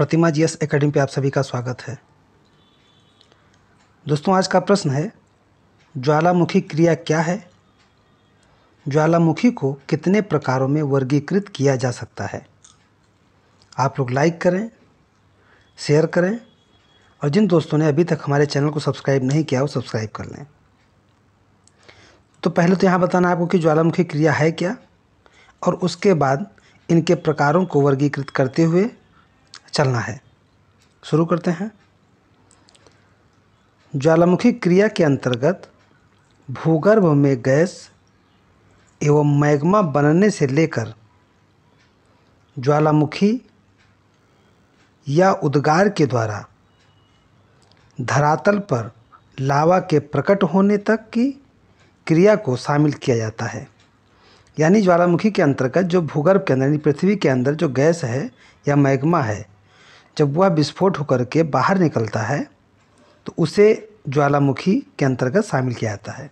प्रतिमा GS academy पे आप सभी का स्वागत है दोस्तों आज का प्रश्न है ज्वालामुखी क्रिया क्या है ज्वालामुखी को कितने प्रकारों में वर्गीकृत किया जा सकता है आप लोग लाइक करें शेयर करें और जिन दोस्तों ने अभी तक हमारे चैनल को सब्सक्राइब नहीं किया वो सब्सक्राइब कर लें तो पहले तो यहाँ बताना आपको कि ज्वालामुखी क्रिया है क्या और उसके बाद इनके प्रकारों को वर्गीकृत करते हुए चलना है शुरू करते हैं ज्वालामुखी क्रिया के अंतर्गत भूगर्भ में गैस एवं मैग्मा बनने से लेकर ज्वालामुखी या उद्गार के द्वारा धरातल पर लावा के प्रकट होने तक की क्रिया को शामिल किया जाता है यानी ज्वालामुखी के अंतर्गत जो भूगर्भ के अंदर यानी पृथ्वी के अंदर जो गैस है या मैग्मा है जब वह विस्फोट होकर के बाहर निकलता है तो उसे ज्वालामुखी के अंतर्गत शामिल किया जाता है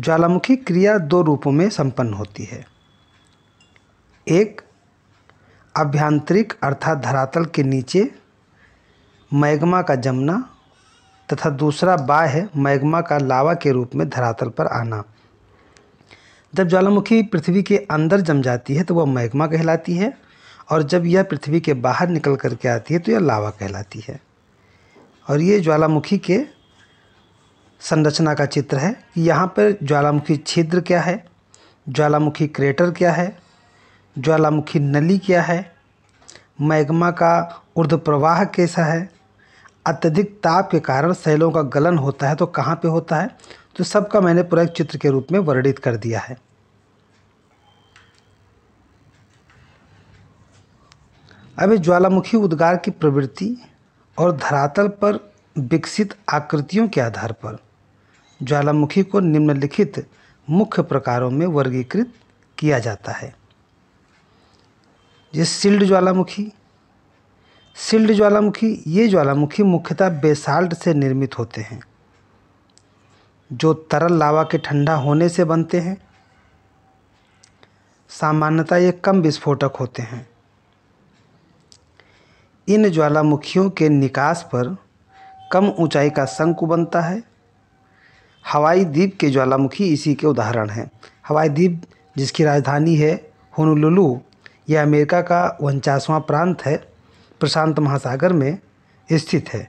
ज्वालामुखी क्रिया दो रूपों में संपन्न होती है एक अभ्यांतरिक अर्थात धरातल के नीचे मैग्मा का जमना तथा दूसरा बाह्य मैग्मा का लावा के रूप में धरातल पर आना जब ज्वालामुखी पृथ्वी के अंदर जम जाती है तो वह मैग्मा कहलाती है और जब यह पृथ्वी के बाहर निकल कर के आती है तो यह लावा कहलाती है और ये ज्वालामुखी के संरचना का चित्र है कि यहाँ पर ज्वालामुखी छिद्र क्या है ज्वालामुखी क्रेटर क्या है ज्वालामुखी नली क्या है मैग्मा का ऊर्ध प्रवाह कैसा है अत्यधिक ताप के कारण शैलों का गलन होता है तो कहाँ पे होता है तो सबका मैंने पूरा एक चित्र के रूप में वर्णित कर दिया है अब ज्वालामुखी उद्गार की प्रवृत्ति और धरातल पर विकसित आकृतियों के आधार पर ज्वालामुखी को निम्नलिखित मुख्य प्रकारों में वर्गीकृत किया जाता है जिस सिल्ड ज्वालामुखी सिल्ड ज्वालामुखी ये ज्वालामुखी मुख्यतः बेसाल्ट से निर्मित होते हैं जो तरल लावा के ठंडा होने से बनते हैं सामान्यतः ये कम विस्फोटक होते हैं इन ज्वालामुखियों के निकास पर कम ऊंचाई का शंकु बनता है हवाई द्वीप के ज्वालामुखी इसी के उदाहरण हैं हवाई द्वीप जिसकी राजधानी है होनुलुलु यह अमेरिका का उनचासवां प्रांत है प्रशांत महासागर में स्थित है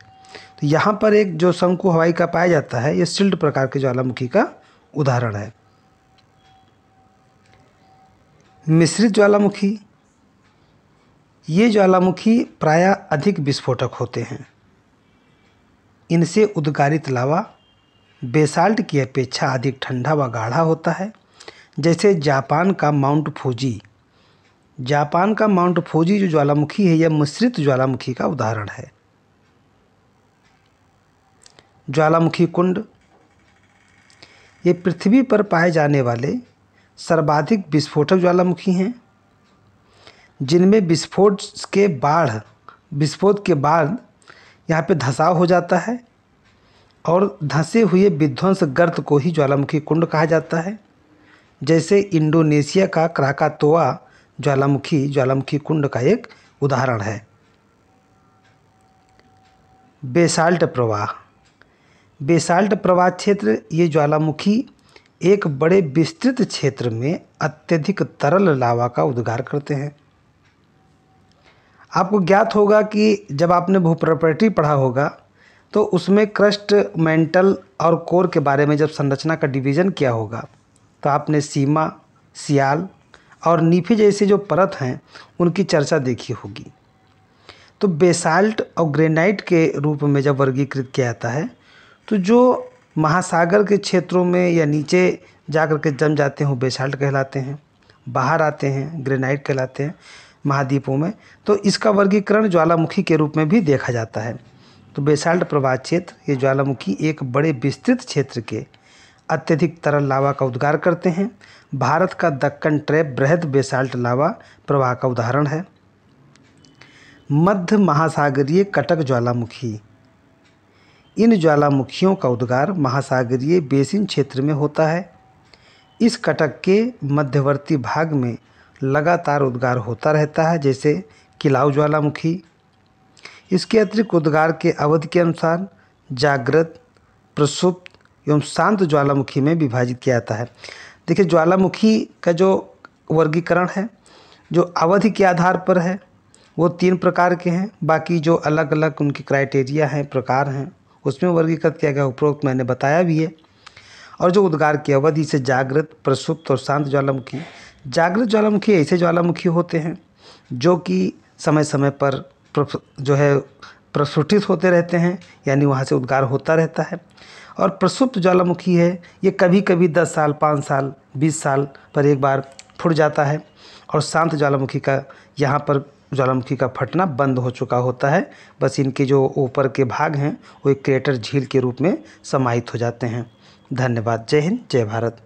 तो यहाँ पर एक जो शंकु हवाई का पाया जाता है यह सिल्ड प्रकार के ज्वालामुखी का उदाहरण है मिश्रित ज्वालामुखी ये ज्वालामुखी प्रायः अधिक विस्फोटक होते हैं इनसे उद्गारित लावा बेसाल्ट की अपेक्षा अधिक ठंडा व गाढ़ा होता है जैसे जापान का माउंट फूजी जापान का माउंट फूजी जो ज्वालामुखी है यह मिश्रित ज्वालामुखी का उदाहरण है ज्वालामुखी कुंड ये पृथ्वी पर पाए जाने वाले सर्वाधिक विस्फोटक ज्वालामुखी हैं जिनमें विस्फोट के बाढ़ विस्फोट के बाद यहाँ पे धंसाव हो जाता है और धंसे हुए विध्वंस गर्त को ही ज्वालामुखी कुंड कहा जाता है जैसे इंडोनेशिया का क्राकातोआ ज्वालामुखी ज्वालामुखी कुंड का एक उदाहरण है बेसाल्ट प्रवाह बेसाल्ट प्रवाह क्षेत्र ये ज्वालामुखी एक बड़े विस्तृत क्षेत्र में अत्यधिक तरल लावा का उद्गार करते हैं आपको ज्ञात होगा कि जब आपने भूप्रॉपर्टी पढ़ा होगा तो उसमें क्रस्ट मेंटल और कोर के बारे में जब संरचना का डिवीज़न किया होगा तो आपने सीमा सियाल और नीफी जैसे जो परत हैं उनकी चर्चा देखी होगी तो बेसाल्ट और ग्रेनाइट के रूप में जब वर्गीकृत किया जाता है तो जो महासागर के क्षेत्रों में या नीचे जा कर के जम जाते हैं वो बेसाल्ट कहलाते हैं बाहर आते हैं ग्रेनाइट कहलाते हैं महाद्वीपों में तो इसका वर्गीकरण ज्वालामुखी के रूप में भी देखा जाता है तो बेसाल्ट प्रवाह क्षेत्र ये ज्वालामुखी एक बड़े विस्तृत क्षेत्र के अत्यधिक तरल लावा का उद्गार करते हैं भारत का दक्कन ट्रैप बृहद बेसाल्ट लावा प्रवाह का उदाहरण है मध्य महासागरीय कटक ज्वालामुखी इन ज्वालामुखियों का उद्गार महासागरीय बेसिन क्षेत्र में होता है इस कटक के मध्यवर्ती भाग में लगातार उद्गार होता रहता है जैसे किलाऊ ज्वालामुखी इसके अतिरिक्त उद्गार के अवधि के अनुसार जागृत प्रसुप्त एवं शांत ज्वालामुखी में विभाजित किया जाता है देखिए ज्वालामुखी का जो वर्गीकरण है जो अवधि के आधार पर है वो तीन प्रकार के हैं बाकी जो अलग अलग उनके क्राइटेरिया हैं प्रकार हैं उसमें वर्गीकृत किया गया उपरोक्त मैंने बताया भी है और जो उद्गार की अवधि से जागृत प्रसुप्त और शांत ज्वालामुखी जागृत ज्वालामुखी ऐसे ज्वालामुखी होते हैं जो कि समय समय पर जो है प्रसुटित होते रहते हैं यानी वहाँ से उद्गार होता रहता है और प्रसुप्त ज्वालामुखी है ये कभी कभी दस साल पाँच साल बीस साल पर एक बार फुट जाता है और शांत ज्वालामुखी का यहाँ पर ज्वालामुखी का फटना बंद हो चुका होता है बस इनके जो ऊपर के भाग हैं वो एक क्रेटर झील के रूप में समाहित हो जाते हैं धन्यवाद जय हिंद जय भारत